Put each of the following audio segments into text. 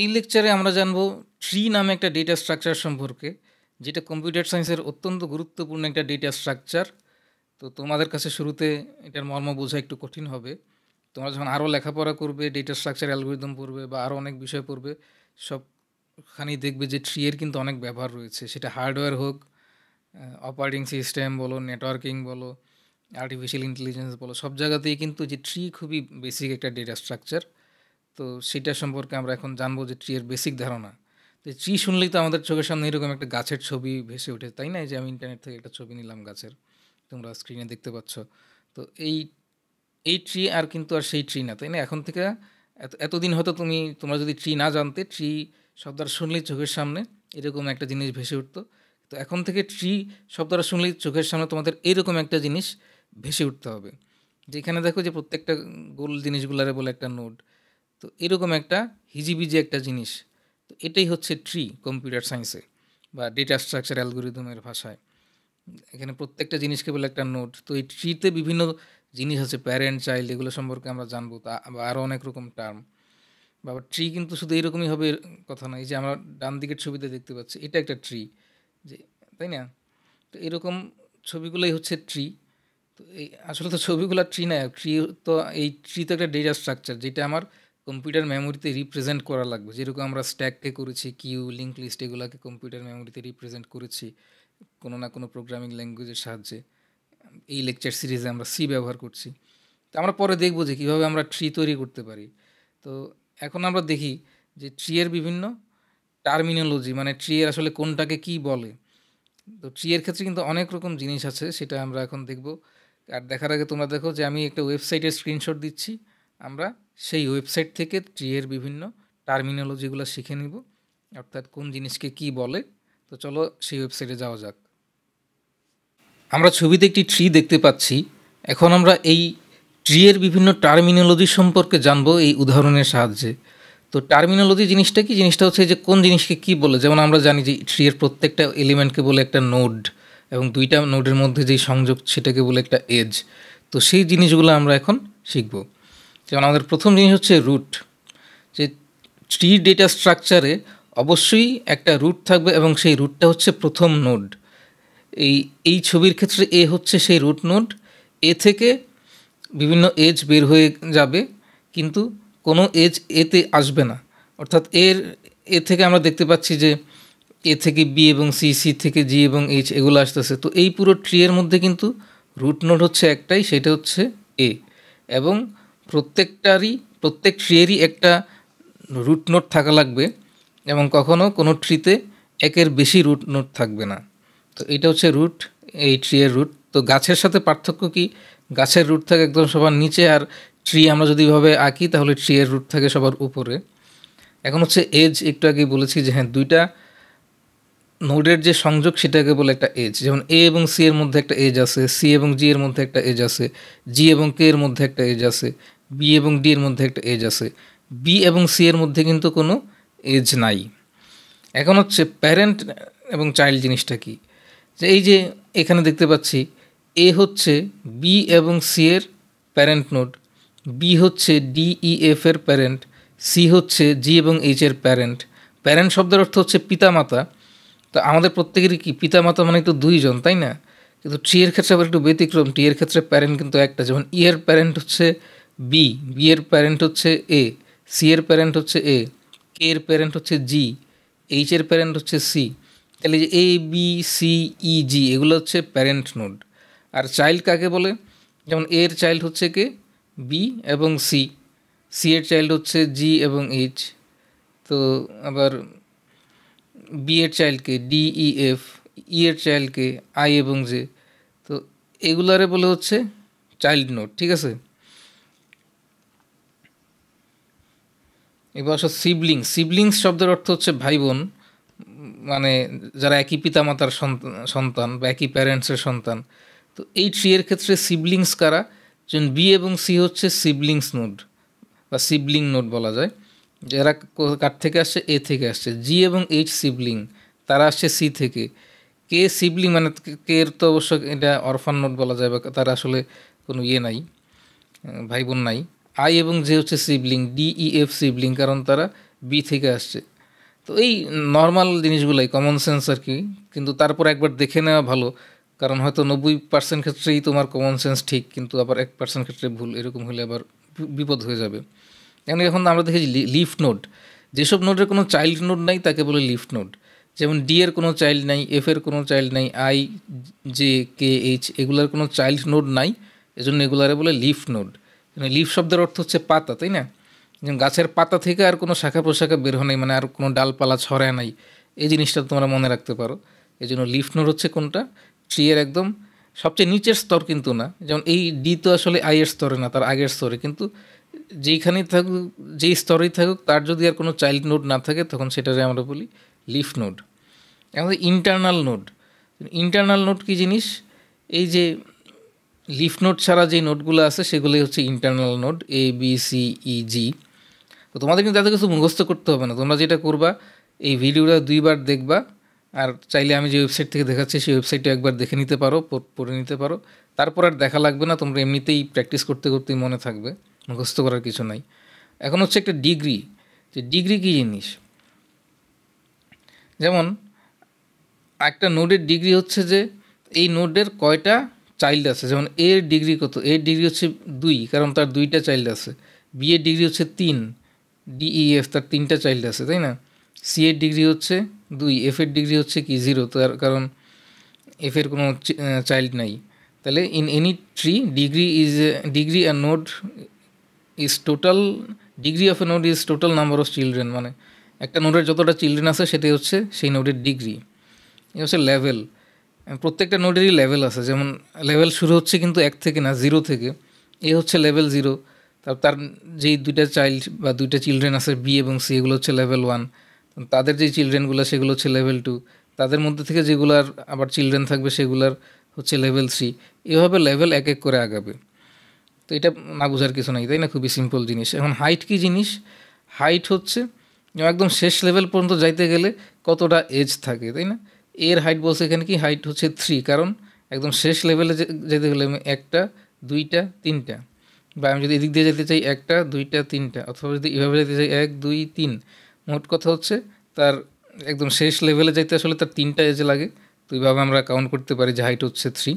এই লেকচারে আমরা জানব ট্রি নামে একটা ডেটা স্ট্রাকচার সম্পর্কে যেটা কম্পিউটার সায়েন্সের অত্যন্ত গুরুত্বপূর্ণ একটা ডেটা স্ট্রাকচার তো তোমাদের কাছে শুরুতে এটার মর্ম বোঝা একটু কঠিন হবে তোমরা যখন আরও লেখাপড়া করবে ডেটা স্ট্রাকচার অ্যালগোরিদম পড়বে বা আরও অনেক বিষয় পড়বে সবখানি দেখবে যে ট্রিয়ের কিন্তু অনেক ব্যবহার রয়েছে সেটা হার্ডওয়্যার হোক অপারেটিং সিস্টেম বলো নেটওয়ার্কিং বলো আর্টিফিশিয়াল ইন্টেলিজেন্স বলো সব জায়গাতেই কিন্তু যে ট্রি খুবই বেসিক একটা ডেটা স্ট্রাকচার তো সেটা সম্পর্কে আমরা এখন জানবো যে ট্রি এর বেসিক ধারণা তো ট্রি শুনলেই তো আমাদের চোখের সামনে এরকম একটা গাছের ছবি ভেসে ওঠে তাই না যে আমি ইন্টারনেট থেকে একটা ছবি নিলাম গাছের তোমরা স্ক্রিনে দেখতে পাচ্ছ তো এই এই ট্রি আর কিন্তু আর সেই ট্রি না তাই না এখন থেকে এত এতদিন হয়তো তুমি তোমরা যদি ট্রি না জানতে ট্রি শব্দটা শুনলেই চোখের সামনে এরকম একটা জিনিস ভেসে উঠতো তো এখন থেকে ট্রি শব্দটা শুনলেই চোখের সামনে তোমাদের এরকম একটা জিনিস ভেসে উঠতে হবে যেখানে দেখো যে প্রত্যেকটা গোল জিনিসগুলারে বলে একটা নোট তো এরকম একটা হিজিবিজি একটা জিনিস তো এটাই হচ্ছে ট্রি কম্পিউটার সায়েন্সে বা ডেটা স্ট্রাকচার অ্যালগোরিদমের ভাষায় এখানে প্রত্যেকটা জিনিস কেবল একটা নোট তো এই ট্রিতে বিভিন্ন জিনিস আছে প্যারেন্ট চাইল্ড এগুলো সম্পর্কে আমরা জানবো তা বা আরও অনেক রকম টার্ম বা ট্রি কিন্তু শুধু এরকমই হবে কথা নয় যে আমরা ডান দিকের ছবিতে দেখতে পাচ্ছি এটা একটা ট্রি যে তাই না তো এরকম ছবিগুলোই হচ্ছে ট্রি তো এই আসলে তো ছবিগুলো ট্রি না ট্রি তো এই ট্রি তো একটা ডেটা স্ট্রাকচার যেটা আমার কম্পিউটার মেমোরিতে রিপ্রেজেন্ট করা লাগবে যেরকম আমরা স্ট্যাককে করেছি কিউ লিঙ্ক লিস্ট এগুলোকে কম্পিউটার মেমোরিতে রিপ্রেজেন্ট করেছি কোনো না কোনো প্রোগ্রামিং ল্যাঙ্গুয়েজের সাহায্যে এই লেকচার সিরিজে আমরা সি ব্যবহার করছি তো আমরা পরে দেখব যে কীভাবে আমরা ট্রি তৈরি করতে পারি তো এখন আমরা দেখি যে ট্রিয়ের বিভিন্ন টার্মিনোলজি মানে ট্রিয়ের আসলে কোনটাকে কি বলে তো ট্রিয়ের ক্ষেত্রে কিন্তু অনেক রকম জিনিস আছে সেটা আমরা এখন দেখব আর দেখার আগে তোমরা দেখো যে আমি একটা ওয়েবসাইটের স্ক্রিনশট দিচ্ছি আমরা সেই ওয়েবসাইট থেকে ট্রিয়ের বিভিন্ন টার্মিনোলজিগুলো শিখে নিব অর্থাৎ কোন জিনিসকে কি বলে তো চলো সেই ওয়েবসাইটে যাওয়া যাক আমরা ছবিতে একটি ট্রি দেখতে পাচ্ছি এখন আমরা এই ট্রিয়ের বিভিন্ন টার্মিনোলজি সম্পর্কে জানবো এই উদাহরণের সাহায্যে তো টার্মিনোলজি জিনিসটা কি জিনিসটা হচ্ছে যে কোন জিনিসকে কি বলে যেমন আমরা জানি যে ট্রিয়ের প্রত্যেকটা এলিমেন্টকে বলে একটা নোড এবং দুইটা নোডের মধ্যে যেই সংযোগ সেটাকে বলে একটা এজ তো সেই জিনিসগুলো আমরা এখন শিখবো যেমন আমাদের প্রথম জিনিস হচ্ছে রুট যে ট্রি ডেটা স্ট্রাকচারে অবশ্যই একটা রুট থাকবে এবং সেই রুটটা হচ্ছে প্রথম নোড এই এই ছবির ক্ষেত্রে এ হচ্ছে সেই রুট নোড এ থেকে বিভিন্ন এজ বের হয়ে যাবে কিন্তু কোনো এজ এতে আসবে না অর্থাৎ এর এ থেকে আমরা দেখতে পাচ্ছি যে এ থেকে বি এবং সি সি থেকে জি এবং এইচ এগুলো আসতেছে তো এই পুরো ট্রি এর মধ্যে কিন্তু রুট নোট হচ্ছে একটাই সেটা হচ্ছে এ এবং প্রত্যেকটারই প্রত্যেক ট্রিয়েরই একটা রুট নোট থাকা লাগবে এবং কখনও কোনো ট্রিতে একের বেশি রুট নোট থাকবে না তো এটা হচ্ছে রুট এই ট্রিয়ের রুট তো গাছের সাথে পার্থক্য কি গাছের রুট থাকে একদম সবার নিচে আর ট্রি আমরা যদি এভাবে আঁকি তাহলে ট্রিয়ের রুট থাকে সবার উপরে এখন হচ্ছে এজ একটু আগে বলেছি যে হ্যাঁ দুইটা নোডের যে সংযোগ সেটাকে বলে একটা এজ যেমন এ এবং সি এর মধ্যে একটা এজ আছে সি এবং জি এর মধ্যে একটা এজ আছে জি এবং কে এর মধ্যে একটা এজ আছে বি এবং ডি এর মধ্যে একটা এজ আছে বি এবং সি এর মধ্যে কিন্তু কোনো এজ নাই এখন হচ্ছে প্যারেন্ট এবং চাইল্ড জিনিসটা কি যে এই যে এখানে দেখতে পাচ্ছি এ হচ্ছে বি এবং সি এর প্যারেন্ট নোড বি হচ্ছে ডি ই এফ এর প্যারেন্ট সি হচ্ছে জি এবং এইচ এর প্যারেন্ট প্যারেন্ট শব্দের অর্থ হচ্ছে পিতামাতা তো আমাদের প্রত্যেকেরই কি পিতামাতা মানে তো দুইজন তাই না কিন্তু ট্রি এর ক্ষেত্রে আবার একটু ব্যতিক্রম টি এর ক্ষেত্রে প্যারেন্ট কিন্তু একটা যেমন ই e এর প্যারেন্ট হচ্ছে বি বি এর প্যারেন্ট হচ্ছে এ সি এর প্যারেন্ট হচ্ছে এ কে এর প্যারেন্ট হচ্ছে জি এইচ এর প্যারেন্ট হচ্ছে সি তাহলে যে এ বি সি ই জি এগুলো হচ্ছে প্যারেন্ট নোড আর চাইল্ড কাকে বলে যেমন এর চাইল্ড হচ্ছে কে বি এবং সি সি এর চাইল্ড হচ্ছে জি এবং এইচ তো আবার বি এর চাইল্ডকে ডি ই এফ ই এর চাইল্ডকে আই এবং জে তো এগুলারে বলে হচ্ছে চাইল্ড নোড ঠিক আছে এবার আসো সিবলিং সিবলিংস শব্দের অর্থ হচ্ছে ভাই বোন মানে যারা একই পিতামাতার সন্তান বা একই প্যারেন্টসের সন্তান তো এই ট্রি এর ক্ষেত্রে সিবলিংস কারা যেমন বি এবং সি হচ্ছে সিবলিংস নোড বা সিবলিং নোড বলা যায় যারা কার থেকে আসছে এ থেকে আসছে জি এবং এইচ সিবলিং তারা আসছে সি থেকে কে সিবলিং মানে কে এর তো অবশ্য এটা অরফান নোট বলা যায় বা তারা আসলে কোনো ইয়ে নাই ভাই বোন নাই আই এবং জে হচ্ছে sibling D E F sibling কারণ তারা বি থেকে আসছে তো এই নর্মাল জিনিসগুলাই কমন সেন্স আর কি কিন্তু তারপর একবার দেখে নেওয়া ভালো কারণ হয়তো নব্বই পার্সেন্ট ক্ষেত্রেই তোমার কমন সেন্স ঠিক কিন্তু আবার এক পার্সেন্ট ক্ষেত্রে ভুল এরকম হলে আবার বিপদ হয়ে যাবে কেন এখন আমরা দেখেছি লিফ নোড যেসব নোডের কোনো চাইল্ড নোড নাই তাকে বলে লিফ নোড যেমন ডি এর কোনো চাইল্ড নাই এফ এর কোনো চাইল্ড নাই আই জে কে এইচ এগুলার কোনো চাইল্ড নোড নাই এজন্য এগুলারে বলে লিফ নোড মানে লিফ শব্দের অর্থ হচ্ছে পাতা তাই না যেমন গাছের পাতা থেকে আর কোনো শাখা প্রশাখা বের হয় নাই মানে আর কোনো ডালপালা ছড়ায় নাই এই জিনিসটা তোমরা মনে রাখতে পারো এই জন্য লিফ নোড হচ্ছে কোনটা ট্রিয়ের একদম সবচেয়ে নিচের স্তর কিন্তু না যেমন এই ডি তো আসলে আইয়ের স্তরে না তার আগের স্তরে কিন্তু যেইখানেই থাকুক যেই স্তরেই থাকুক তার যদি আর কোনো চাইল্ড নোড না থাকে তখন সেটারে আমরা বলি লিফ নোড আমাদের ইন্টারনাল নোড ইন্টারনাল নোড কী জিনিস এই যে লিফ নোট ছাড়া যে নোটগুলো আছে সেগুলি হচ্ছে internal node A B C E G তো তোমাদের কিন্তু এত কিছু মুখস্থ করতে হবে না তোমরা যেটা করবা এই ভিডিওটা দুইবার দেখবা আর চাইলে আমি যে ওয়েবসাইট থেকে দেখাচ্ছি সেই ওয়েবসাইটে একবার দেখে নিতে পারো পড়ে নিতে পারো তারপর আর দেখা লাগবে না তোমরা এমনিতেই প্র্যাকটিস করতে করতেই মনে থাকবে মুখস্থ করার কিছু নাই এখন হচ্ছে একটা ডিগ্রি যে ডিগ্রি কী জিনিস যেমন একটা নোটের ডিগ্রি হচ্ছে যে এই নোটের কয়টা চাইল্ড আছে যেমন এর ডিগ্রি কত এর ডিগ্রি হচ্ছে দুই কারণ তার দুইটা চাইল্ড আছে বি এর ডিগ্রি হচ্ছে তিন ডিইএফ e তার তিনটা চাইল্ড আছে তাই না সি এর ডিগ্রি হচ্ছে দুই এফ এর ডিগ্রি হচ্ছে কি জিরো তার কারণ এফ এর কোনো চাইল্ড নাই তাহলে in any tree degree is degree আর node is total degree of a node is total number of children মানে একটা নোডের যতটা চিলড্রেন আছে সেটাই হচ্ছে সেই নোডের ডিগ্রি এ হচ্ছে লেভেল প্রত্যেকটা নোটেরই লেভেল আছে যেমন লেভেল শুরু হচ্ছে কিন্তু এক থেকে না জিরো থেকে এ হচ্ছে লেভেল জিরো তার তার যেই দুইটা চাইল্ড বা দুইটা চিলড্রেন আছে বি এবং সি এগুলো হচ্ছে লেভেল ওয়ান তাদের যেই চিলড্রেনগুলো সেগুলো হচ্ছে লেভেল টু তাদের মধ্যে থেকে যেগুলার আবার চিলড্রেন থাকবে সেগুলার হচ্ছে লেভেল থ্রি এভাবে লেভেল এক এক করে আগাবে তো এটা না বোঝার কিছু নাই তাই না খুবই সিম্পল জিনিস এখন হাইট কি জিনিস হাইট হচ্ছে একদম শেষ লেভেল পর্যন্ত যাইতে গেলে কতটা এজ থাকে তাই না এর হাইট বলছে এখানে কি হাইট হচ্ছে থ্রি কারণ একদম শেষ লেভেলে যেতে হলে আমি একটা দুইটা তিনটা বা আমি যদি এদিক দিয়ে যেতে চাই একটা দুইটা তিনটা অথবা যদি এভাবে যেতে চাই এক দুই তিন মোট কথা হচ্ছে তার একদম শেষ লেভেলে যাইতে আসলে তার তিনটা এজে লাগে তো এইভাবে আমরা কাউন্ট করতে পারি যে হাইট হচ্ছে থ্রি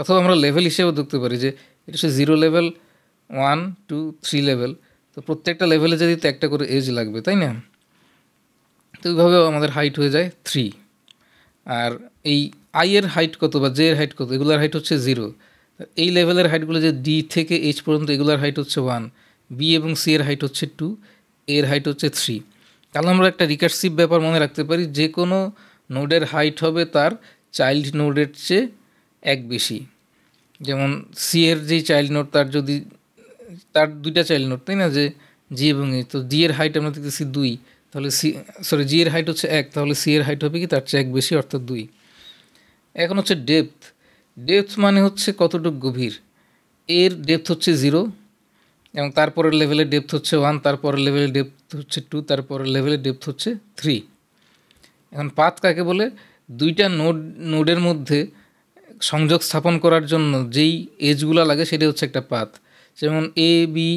অথবা আমরা লেভেল হিসেবেও দেখতে পারি যে এটা হচ্ছে zero level one two three level তো প্রত্যেকটা লেভেলে যদি তো একটা করে এজ লাগবে তাই না তো এইভাবেও আমাদের হাইট হয়ে যায় থ্রি আর এই আইয়ের হাইট কত বা জের হাইট কত এগুলার হাইট হচ্ছে জিরো এই লেভেলের হাইটগুলো যে ডি থেকে এইচ পর্যন্ত এগুলার হাইট হচ্ছে ওয়ান বি এবং সি এর হাইট হচ্ছে টু এর হাইট হচ্ছে থ্রি তাহলে আমরা একটা রিকার্সিভ ব্যাপার মনে রাখতে পারি যে কোনো নোডের হাইট হবে তার চাইল্ড নোডের চেয়ে এক বেশি যেমন সি এর যেই চাইল্ড নোড তার যদি তার দুইটা চাইল্ড নোড তাই না যে জি এবং এ তো জি এর হাইট আমরা দেখতেছি দুই তাহলে সি সরি জি এর হাইট হচ্ছে এক তাহলে সি এর হাইট হবে কি তার চেয়ে এক বেশি অর্থাৎ দুই এখন হচ্ছে ডেপথ ডেপথ মানে হচ্ছে কতটুকু গভীর এর ডেপথ হচ্ছে জিরো এবং তারপরের লেভেলের ডেপথ হচ্ছে ওয়ান তারপরের লেভেলের ডেপথ হচ্ছে টু তারপরের লেভেলের ডেপথ হচ্ছে থ্রি এখন পাত কাকে বলে দুইটা নোড নোডের মধ্যে সংযোগ স্থাপন করার জন্য যেই এজগুলো লাগে সেটা হচ্ছে একটা পাত যেমন A B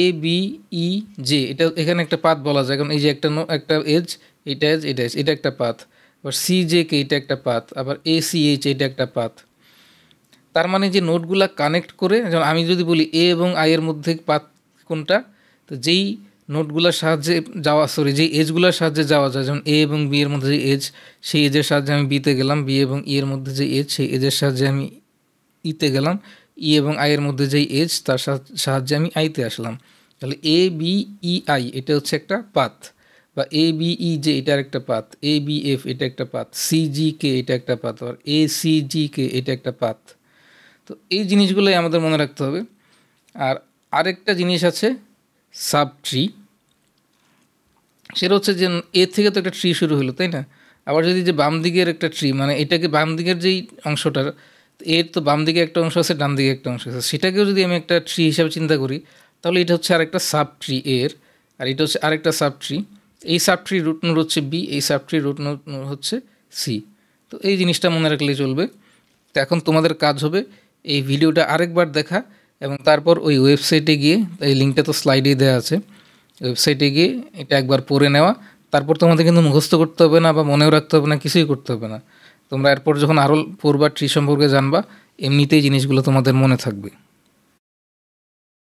A B E J এটা এখানে একটা পাথ বলা যায় কারণ এই যে একটা একটা এজ এটা এজ এটা এজ এটা একটা পাথ আবার সি জে কে এটা একটা পাথ আবার এ সি এইচ এটা একটা পাথ তার মানে যে নোটগুলা কানেক্ট করে যেমন আমি যদি বলি এ এবং আই এর মধ্যে পাত কোনটা তো যেই নোটগুলার সাহায্যে যাওয়া সরি যেই এজগুলোর সাহায্যে যাওয়া যায় যেমন এ এবং বি এর মধ্যে যে এজ সেই এজের সাহায্যে আমি বিতে গেলাম বি এবং ই e এর মধ্যে যে এজ সেই এজের সাহায্যে আমি ইতে e গেলাম ই এবং আই এর মধ্যে যেই এজ তার সাহায্যে আমি আইতে আসলাম তাহলে এ বি ই আই এটা হচ্ছে একটা পাথ বা এ বি ই যে এটার একটা পাথ এ বি এফ এটা একটা পাথ সি জি কে এটা একটা পাথ আর এ সি জি কে এটা একটা পাথ তো এই জিনিসগুলোই আমাদের মনে রাখতে হবে আর আরেকটা জিনিস আছে সাব ট্রি সেটা হচ্ছে যে এ থেকে তো একটা ট্রি শুরু হলো তাই না আবার যদি যে বাম দিকের একটা ট্রি মানে এটাকে বাম দিকের যেই অংশটার এর তো বাম দিকে একটা অংশ আছে ডান দিকে একটা অংশ আছে সেটাকেও যদি আমি একটা ট্রি হিসাবে চিন্তা করি তাহলে এটা হচ্ছে আরেকটা সাব ট্রি এর আর এটা হচ্ছে আরেকটা সাব ট্রি এই সাব ট্রি রুট নোট হচ্ছে বি এই সাব ট্রি রুট নোট হচ্ছে সি তো এই জিনিসটা মনে রাখলে চলবে তো এখন তোমাদের কাজ হবে এই ভিডিওটা আরেকবার দেখা এবং তারপর ওই ওয়েবসাইটে গিয়ে এই লিঙ্কটা তো স্লাইডে দেওয়া আছে ওয়েবসাইটে গিয়ে এটা একবার পড়ে নেওয়া তারপর তোমাদের কিন্তু মুখস্থ করতে হবে না বা মনেও রাখতে হবে না কিছুই করতে হবে না তোমরা এরপর যখন আরও পড়বা ট্রি সম্পর্কে জানবা এমনিতেই জিনিসগুলো তোমাদের মনে থাকবে